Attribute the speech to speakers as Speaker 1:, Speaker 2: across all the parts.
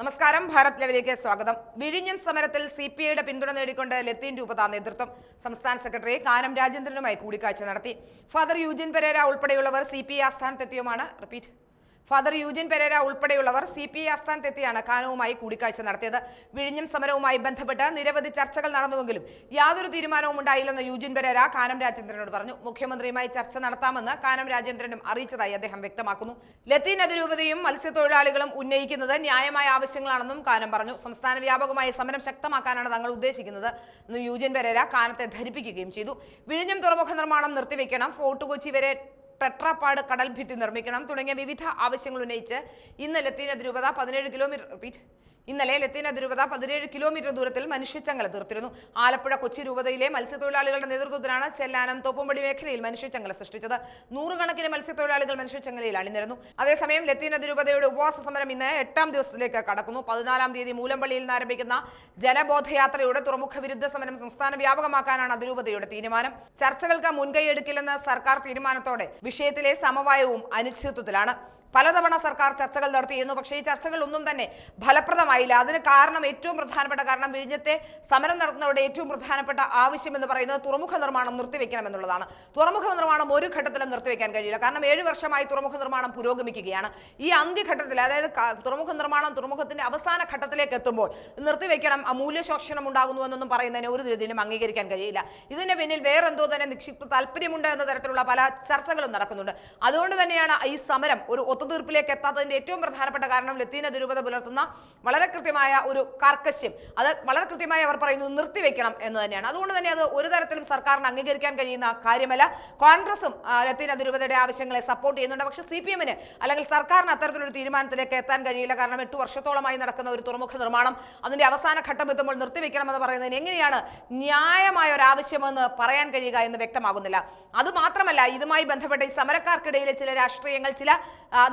Speaker 1: നമസ്കാരം ഭാരത് ലെവലിലേക്ക് സ്വാഗതം വിഴിഞ്ഞം സമരത്തിൽ സി പി ഐയുടെ പിന്തുണ നേടിക്കൊണ്ട് ലത്തീൻ രൂപത നേതൃത്വം സംസ്ഥാന സെക്രട്ടറി കാനം രാജേന്ദ്രനുമായി കൂടിക്കാഴ്ച നടത്തി ഫാദർ യൂജിൻ പെരേര ഉൾപ്പെടെയുള്ളവർ സി പി ഐ ആസ്ഥാനത്തെത്തിയുമാണ് റിപ്പീറ്റ് ഫാദർ യൂജിൻ പെരേര ഉൾപ്പെടെയുള്ളവർ സി പി ഐ ആസ്ഥാനത്തെത്തിയാണ് കാനവുമായി കൂടിക്കാഴ്ച നടത്തിയത് വിഴിഞ്ഞം സമരവുമായി ബന്ധപ്പെട്ട് നിരവധി ചർച്ചകൾ നടന്നുവെങ്കിലും യാതൊരു തീരുമാനവും ഉണ്ടായില്ലെന്ന് യൂജിൻ പെരേര കാനം രാജേന്ദ്രനോട് പറഞ്ഞു മുഖ്യമന്ത്രിയുമായി ചർച്ച നടത്താമെന്ന് കാനം രാജേന്ദ്രനും അറിയിച്ചതായി അദ്ദേഹം വ്യക്തമാക്കുന്നു ലത്തീൻ അതിരൂപതയും മത്സ്യത്തൊഴിലാളികളും ഉന്നയിക്കുന്നത് ന്യായമായ ആവശ്യങ്ങളാണെന്നും കാനം പറഞ്ഞു സംസ്ഥാന വ്യാപകമായി സമരം ശക്തമാക്കാനാണ് തങ്ങൾ ഉദ്ദേശിക്കുന്നത് യൂജിൻ പെരേര കാനത്തെ ധരിപ്പിക്കുകയും ചെയ്തു വിഴിഞ്ഞം തുറമുഖ നിർമ്മാണം നിർത്തിവെക്കണം ഫോർട്ട് കൊച്ചി വരെ ടെട്രാപാട് കടൽഭിത്തി നിർമ്മിക്കണം തുടങ്ങിയ വിവിധ ആവശ്യങ്ങൾ ഉന്നയിച്ച് ഇന്നലെ തീര പതിനേഴ് കിലോമീറ്റർ ഇന്നലെ ലത്തീന ധ്രുവത പതിനേഴ് കിലോമീറ്റർ ദൂരത്തിൽ മനുഷ്യച്ചങ്ങല തീർത്തിരുന്നു ആലപ്പുഴ കൊച്ചി രൂപതയിലെ മത്സ്യത്തൊഴിലാളികളുടെ നേതൃത്വത്തിലാണ് ചെല്ലാനം തോപ്പുംപടി മേഖലയിൽ മനുഷ്യച്ചങ്ങല സൃഷ്ടിച്ചത് നൂറുകണക്കിന് മത്സ്യത്തൊഴിലാളികൾ മനുഷ്യച്ചങ്ങലയിൽ അണിനിരന്നു അതേസമയം ലത്തീന ധ്രുവതയുടെ ഉപവാസ സമരം ഇന്ന് എട്ടാം ദിവസത്തിലേക്ക് കടക്കുന്നു പതിനാലാം തീയതി മൂലമ്പള്ളിയിൽ നിന്ന് ആരംഭിക്കുന്ന ജനബോധയാത്രയുടെ തുറമുഖ വിരുദ്ധ സമരം സംസ്ഥാന വ്യാപകമാക്കാനാണ് അതിരൂപതയുടെ തീരുമാനം ചർച്ചകൾക്ക് എടുക്കില്ലെന്ന സർക്കാർ തീരുമാനത്തോടെ വിഷയത്തിലെ സമവായവും അനിശ്ചിതത്വത്തിലാണ് പലതവണ സർക്കാർ ചർച്ചകൾ നടത്തിയിരുന്നു പക്ഷേ ഈ ചർച്ചകൾ ഒന്നും തന്നെ ഫലപ്രദമായില്ല അതിന് കാരണം ഏറ്റവും പ്രധാനപ്പെട്ട കാരണം വിഴിഞ്ഞത്തെ സമരം നടത്തുന്നവരുടെ ഏറ്റവും പ്രധാനപ്പെട്ട ആവശ്യം എന്ന് പറയുന്നത് തുറമുഖ നിർമ്മാണം നിർത്തിവെക്കണമെന്നുള്ളതാണ് എന്നുള്ളതാണ് തുറമുഖ നിർമ്മാണം ഒരു ഘട്ടത്തിലും നിർത്തിവെക്കാൻ കഴിയില്ല കാരണം ഏഴ് വർഷമായി തുറമുഖ നിർമ്മാണം പുരോഗമിക്കുകയാണ് ഈ അന്ത്യഘട്ടത്തിൽ അതായത് തുറമുഖ നിർമ്മാണം തുറമുഖത്തിന്റെ അവസാന ഘട്ടത്തിലേക്ക് എത്തുമ്പോൾ നിർത്തിവെക്കണം അമൂല്യശോഷണം ഉണ്ടാകുന്നു എന്നൊന്നും പറയുന്നതിനെ ഒരു രീതിയിലും അംഗീകരിക്കാൻ കഴിയില്ല ഇതിന്റെ പിന്നിൽ വേറെന്തോ തന്നെ നിക്ഷിപ്ത താല്പര്യമുണ്ട് എന്ന തരത്തിലുള്ള പല ചർച്ചകളും നടക്കുന്നുണ്ട് അതുകൊണ്ട് തന്നെയാണ് ഈ സമരം ഒരു ഒത്തുതീർപ്പിലേക്ക് എത്താത്തതിൻ്റെ ഏറ്റവും പ്രധാനപ്പെട്ട കാരണം ലത്തീന ദുരൂപത പുലർത്തുന്ന വളരെ കൃത്യമായ ഒരു കർക്കശ്യം അത് വളരെ കൃത്യമായി അവർ പറയുന്നത് നിർത്തിവെക്കണം എന്ന് തന്നെയാണ് അതുകൊണ്ട് തന്നെ അത് ഒരു തരത്തിലും സർക്കാരിന് അംഗീകരിക്കാൻ കഴിയുന്ന കാര്യമല്ല കോൺഗ്രസും ലത്തീന ദുരൂപതയുടെ ആവശ്യങ്ങളെ സപ്പോർട്ട് ചെയ്യുന്നുണ്ട് പക്ഷെ സി പി എമ്മിന് അല്ലെങ്കിൽ സർക്കാരിന് അത്തരത്തിലൊരു തീരുമാനത്തിലേക്ക് എത്താൻ കഴിയില്ല കാരണം എട്ട് വർഷത്തോളമായി നടക്കുന്ന ഒരു തുറമുഖ നിർമ്മാണം അതിന്റെ അവസാന ഘട്ടം എത്തുമ്പോൾ നിർത്തിവെക്കണമെന്ന് പറയുന്നതിന് എങ്ങനെയാണ് ന്യായമായ ഒരു ആവശ്യമെന്ന് പറയാൻ കഴിയുക എന്ന് വ്യക്തമാകുന്നില്ല അതുമാത്രമല്ല ഇതുമായി ബന്ധപ്പെട്ട ഈ സമരക്കാർക്കിടയിലെ ചില രാഷ്ട്രീയങ്ങൾ ചില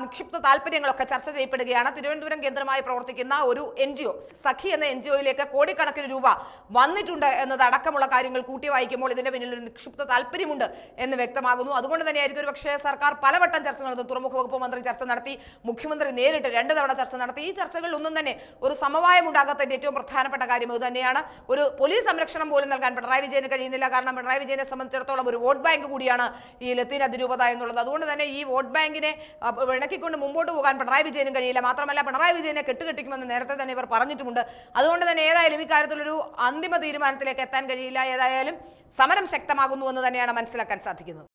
Speaker 1: നിക്ഷിപ്ത താല്പര്യങ്ങളൊക്കെ ചർച്ച ചെയ്യപ്പെടുകയാണ് തിരുവനന്തപുരം കേന്ദ്രമായി പ്രവർത്തിക്കുന്ന ഒരു എൻ ജി സഖി എന്ന എൻ ജി ഒയിലേക്ക് കോടിക്കണക്കിന് രൂപ വന്നിട്ടുണ്ട് എന്നത് അടക്കമുള്ള കാര്യങ്ങൾ കൂട്ടി വായിക്കുമ്പോൾ ഇതിന്റെ പിന്നിൽ ഒരു നിക്ഷിപ്ത താല്പര്യമുണ്ട് എന്ന് വ്യക്തമാകുന്നു അതുകൊണ്ട് തന്നെയായിരിക്കും ഒരു പക്ഷേ സർക്കാർ പലവട്ടം ചർച്ച നടത്തും തുറമുഖ വകുപ്പ് മന്ത്രി ചർച്ച നടത്തി മുഖ്യമന്ത്രി നേരിട്ട് രണ്ട് തവണ ചർച്ച നടത്തി ഈ ചർച്ചകളിൽ ഒന്നും തന്നെ ഒരു സമവായം ഉണ്ടാകാത്തതിന്റെ ഏറ്റവും പ്രധാനപ്പെട്ട കാര്യം ഇത് തന്നെയാണ് ഒരു പോലീസ് സംരക്ഷണം പോലും നൽകാൻ പിണറായി വിജയന് കഴിയുന്നില്ല കാരണം പിണറായി വിജയനെ സംബന്ധിച്ചിടത്തോളം ഒരു വോട്ട് ബാങ്ക് കൂടിയാണ് ഈ ലത്തീൻ അതിരൂപത എന്നുള്ളത് അതുകൊണ്ട് തന്നെ ഈ വോട്ട് ബാങ്കിനെ ഇളക്കിക്കൊണ്ട് മുമ്പോട്ട് പോകാൻ പിണറായി വിജയനും കഴിയില്ല മാത്രമല്ല പിണറായി വിജയനെ കെട്ടുകെട്ടിക്കുമെന്ന് നേരത്തെ തന്നെ ഇവർ പറഞ്ഞിട്ടുമുണ്ട് അതുകൊണ്ട് തന്നെ ഏതായാലും ഇക്കാര്യത്തിലൊരു അന്തിമ തീരുമാനത്തിലേക്ക് എത്താൻ കഴിയില്ല ഏതായാലും സമരം ശക്തമാകുന്നു എന്ന് തന്നെയാണ് മനസ്സിലാക്കാൻ സാധിക്കുന്നത്